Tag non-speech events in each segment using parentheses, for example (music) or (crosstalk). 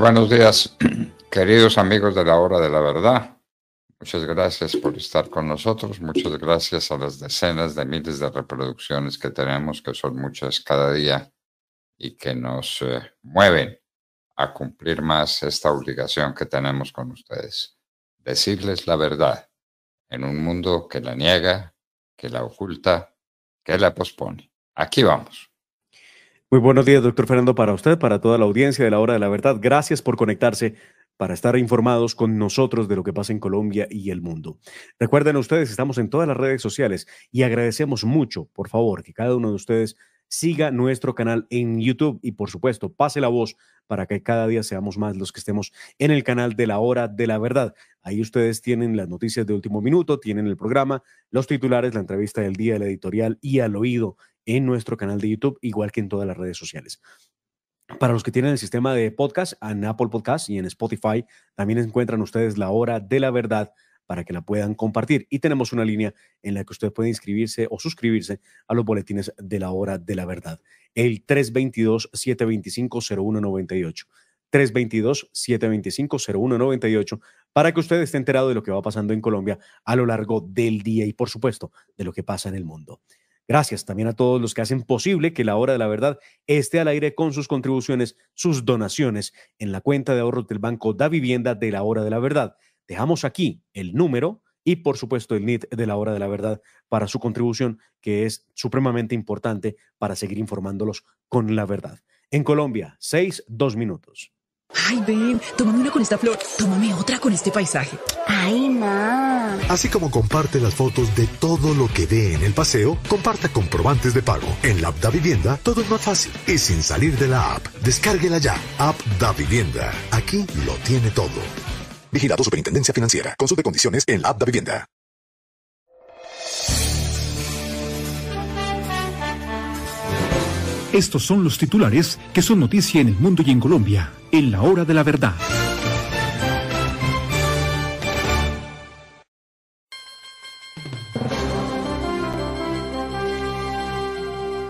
buenos días, (clears throat) queridos amigos de la hora de la verdad. Muchas gracias por estar con nosotros. Muchas gracias a las decenas de miles de reproducciones que tenemos, que son muchas cada día y que nos eh, mueven a cumplir más esta obligación que tenemos con ustedes. Decirles la verdad en un mundo que la niega, que la oculta, que la pospone. Aquí vamos. Muy buenos días, doctor Fernando, para usted, para toda la audiencia de la Hora de la Verdad. Gracias por conectarse para estar informados con nosotros de lo que pasa en Colombia y el mundo. Recuerden ustedes, estamos en todas las redes sociales y agradecemos mucho, por favor, que cada uno de ustedes siga nuestro canal en YouTube y por supuesto pase la voz para que cada día seamos más los que estemos en el canal de la hora de la verdad. Ahí ustedes tienen las noticias de último minuto, tienen el programa, los titulares, la entrevista del día, el editorial y al oído en nuestro canal de YouTube, igual que en todas las redes sociales. Para los que tienen el sistema de podcast, en Apple Podcast y en Spotify, también encuentran ustedes la hora de la verdad para que la puedan compartir. Y tenemos una línea en la que usted puede inscribirse o suscribirse a los boletines de la hora de la verdad. El 322-725-0198. 322-725-0198 para que usted esté enterado de lo que va pasando en Colombia a lo largo del día y, por supuesto, de lo que pasa en el mundo. Gracias también a todos los que hacen posible que la hora de la verdad esté al aire con sus contribuciones, sus donaciones en la cuenta de ahorros del Banco Da Vivienda de la hora de la verdad. Dejamos aquí el número y por supuesto el NIT de la hora de la verdad para su contribución que es supremamente importante para seguir informándolos con la verdad. En Colombia, seis, dos minutos. Ay, Ben! tómame una con esta flor, tómame otra con este paisaje. Ay, ma. Así como comparte las fotos de todo lo que ve en el paseo, comparta comprobantes de pago. En la app Da Vivienda todo es más fácil y sin salir de la app. Descárguela ya. App Da Vivienda. Aquí lo tiene todo. Vigilado Superintendencia Financiera. Con Consulte condiciones en la app Da Vivienda. Estos son los titulares que son noticia en el mundo y en Colombia, en la hora de la verdad.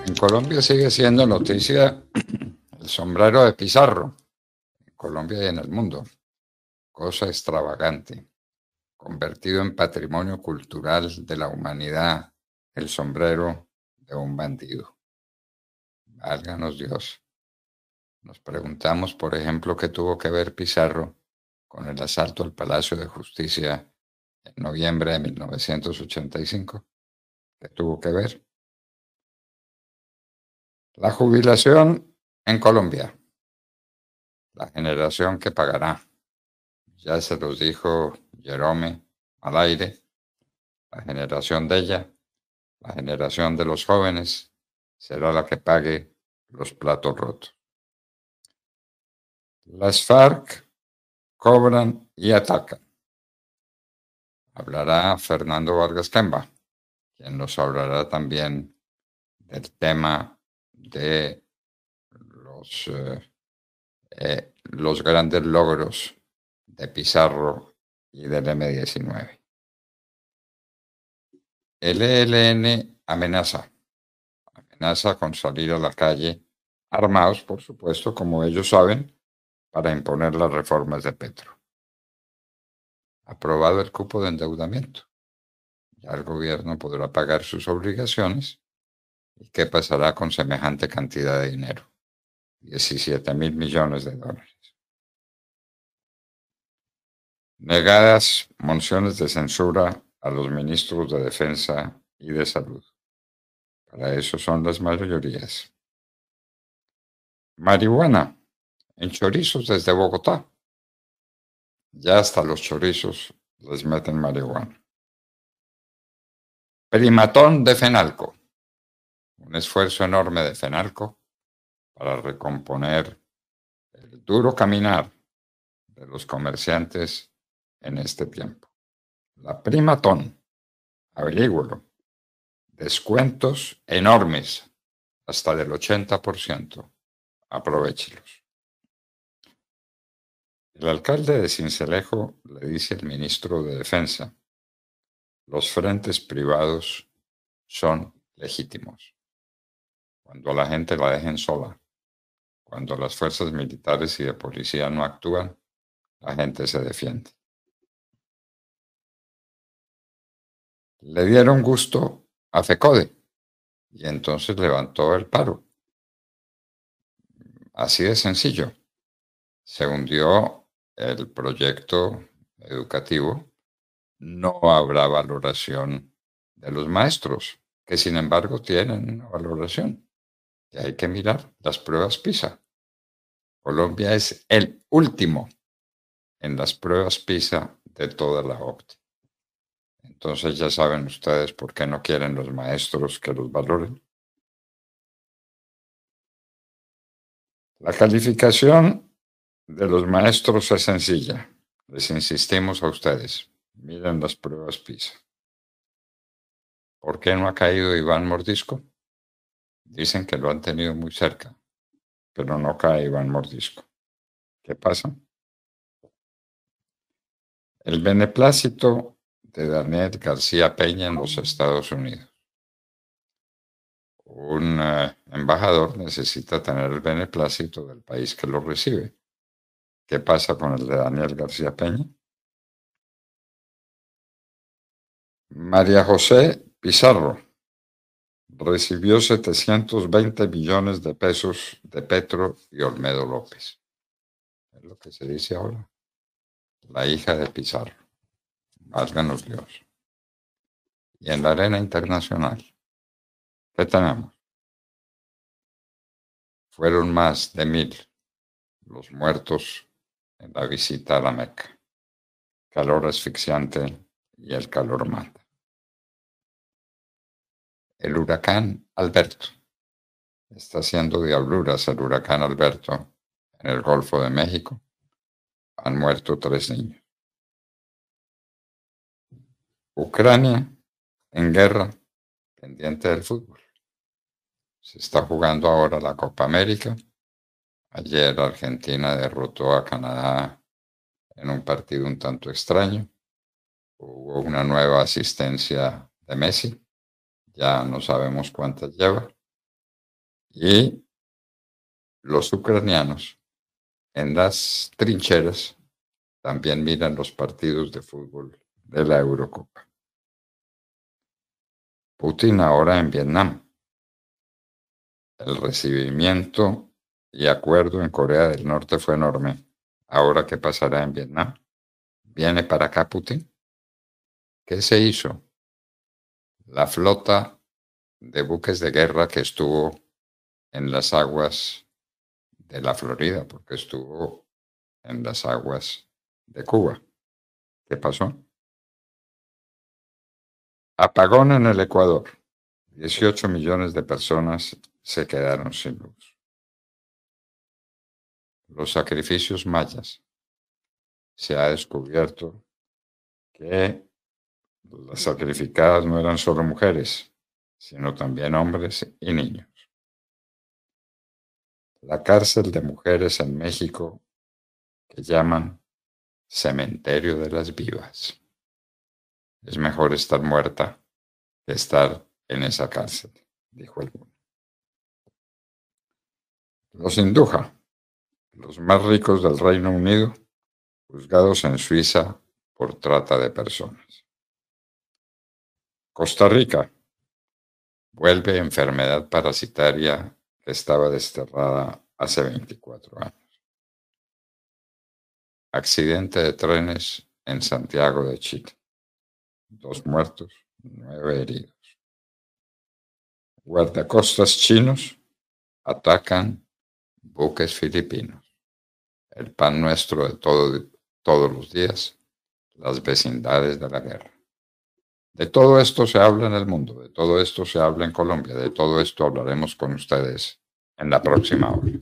En Colombia sigue siendo noticia el sombrero de Pizarro, en Colombia y en el mundo, cosa extravagante, convertido en patrimonio cultural de la humanidad, el sombrero de un bandido. Álganos Dios. Nos preguntamos, por ejemplo, qué tuvo que ver Pizarro con el asalto al Palacio de Justicia en noviembre de 1985. ¿Qué tuvo que ver? La jubilación en Colombia. La generación que pagará. Ya se los dijo Jerome al aire. La generación de ella. La generación de los jóvenes será la que pague los platos rotos. Las FARC cobran y atacan. Hablará Fernando Vargas Kemba, quien nos hablará también del tema de los, eh, eh, los grandes logros de Pizarro y del M19. El ELN amenaza Nasa con salir a la calle, armados, por supuesto, como ellos saben, para imponer las reformas de Petro. Aprobado el cupo de endeudamiento. Ya el gobierno podrá pagar sus obligaciones. ¿Y qué pasará con semejante cantidad de dinero? 17 mil millones de dólares. Negadas mociones de censura a los ministros de Defensa y de Salud. Para eso son las mayorías. Marihuana en chorizos desde Bogotá. Ya hasta los chorizos les meten marihuana. Primatón de Fenalco. Un esfuerzo enorme de Fenalco para recomponer el duro caminar de los comerciantes en este tiempo. La primatón, averígüelo descuentos enormes, hasta del 80%. Aprovechelos. El alcalde de Cincelejo le dice al ministro de Defensa, los frentes privados son legítimos. Cuando la gente la dejen sola, cuando las fuerzas militares y de policía no actúan, la gente se defiende. Le dieron gusto hace Y entonces levantó el paro. Así de sencillo. Se hundió el proyecto educativo. No habrá valoración de los maestros, que sin embargo tienen valoración. Y hay que mirar las pruebas PISA. Colombia es el último en las pruebas PISA de toda la entonces ya saben ustedes por qué no quieren los maestros que los valoren. La calificación de los maestros es sencilla. Les insistimos a ustedes. Miren las pruebas PISA. ¿Por qué no ha caído Iván Mordisco? Dicen que lo han tenido muy cerca, pero no cae Iván Mordisco. ¿Qué pasa? El beneplácito de Daniel García Peña en los Estados Unidos. Un eh, embajador necesita tener el beneplácito del país que lo recibe. ¿Qué pasa con el de Daniel García Peña? María José Pizarro recibió 720 millones de pesos de Petro y Olmedo López. Es lo que se dice ahora. La hija de Pizarro. Válganos Dios. Y en la arena internacional, ¿qué tenemos? Fueron más de mil los muertos en la visita a la Meca. Calor asfixiante y el calor mata. El huracán Alberto. Está haciendo diabluras el huracán Alberto en el Golfo de México. Han muerto tres niños. Ucrania en guerra, pendiente del fútbol. Se está jugando ahora la Copa América. Ayer Argentina derrotó a Canadá en un partido un tanto extraño. Hubo una nueva asistencia de Messi. Ya no sabemos cuántas lleva. Y los ucranianos en las trincheras también miran los partidos de fútbol de la Eurocopa. Putin ahora en Vietnam. El recibimiento y acuerdo en Corea del Norte fue enorme. Ahora, ¿qué pasará en Vietnam? ¿Viene para acá Putin? ¿Qué se hizo? La flota de buques de guerra que estuvo en las aguas de la Florida, porque estuvo en las aguas de Cuba. ¿Qué pasó? Apagón en el Ecuador. 18 millones de personas se quedaron sin luz. Los sacrificios mayas. Se ha descubierto que las sacrificadas no eran solo mujeres, sino también hombres y niños. La cárcel de mujeres en México que llaman Cementerio de las Vivas. Es mejor estar muerta que estar en esa cárcel, dijo el Los induja, los más ricos del Reino Unido, juzgados en Suiza por trata de personas. Costa Rica vuelve enfermedad parasitaria que estaba desterrada hace 24 años. Accidente de trenes en Santiago de Chile dos muertos, nueve heridos. Guardacostas chinos atacan buques filipinos. El pan nuestro de todo, todos los días, las vecindades de la guerra. De todo esto se habla en el mundo, de todo esto se habla en Colombia, de todo esto hablaremos con ustedes en la próxima hora.